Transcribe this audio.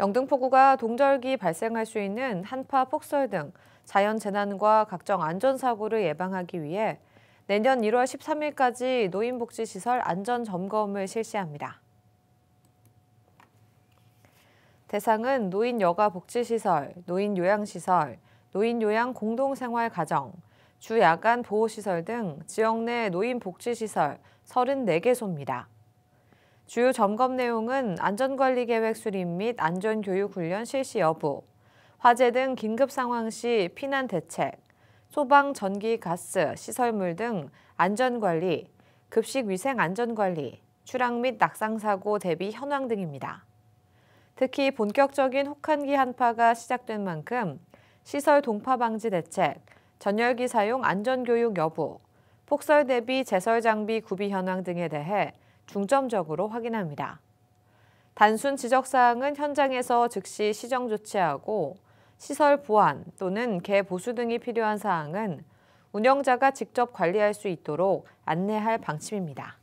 영등포구가 동절기 발생할 수 있는 한파 폭설 등 자연 재난과 각종 안전사고를 예방하기 위해 내년 1월 13일까지 노인복지시설 안전점검을 실시합니다. 대상은 노인여가복지시설, 노인요양시설, 노인요양공동생활가정, 주야간 보호시설 등 지역 내 노인복지시설 34개소입니다. 주요 점검 내용은 안전관리계획 수립 및 안전교육훈련 실시 여부, 화재 등 긴급 상황 시 피난 대책, 소방, 전기, 가스, 시설물 등 안전관리, 급식 위생 안전관리, 출항 및 낙상 사고 대비 현황 등입니다. 특히 본격적인 혹한기 한파가 시작된 만큼 시설 동파 방지 대책, 전열기 사용 안전교육 여부, 폭설 대비 제설 장비 구비 현황 등에 대해 중점적으로 확인합니다. 단순 지적사항은 현장에서 즉시 시정 조치하고 시설 보안 또는 개 보수 등이 필요한 사항은 운영자가 직접 관리할 수 있도록 안내할 방침입니다.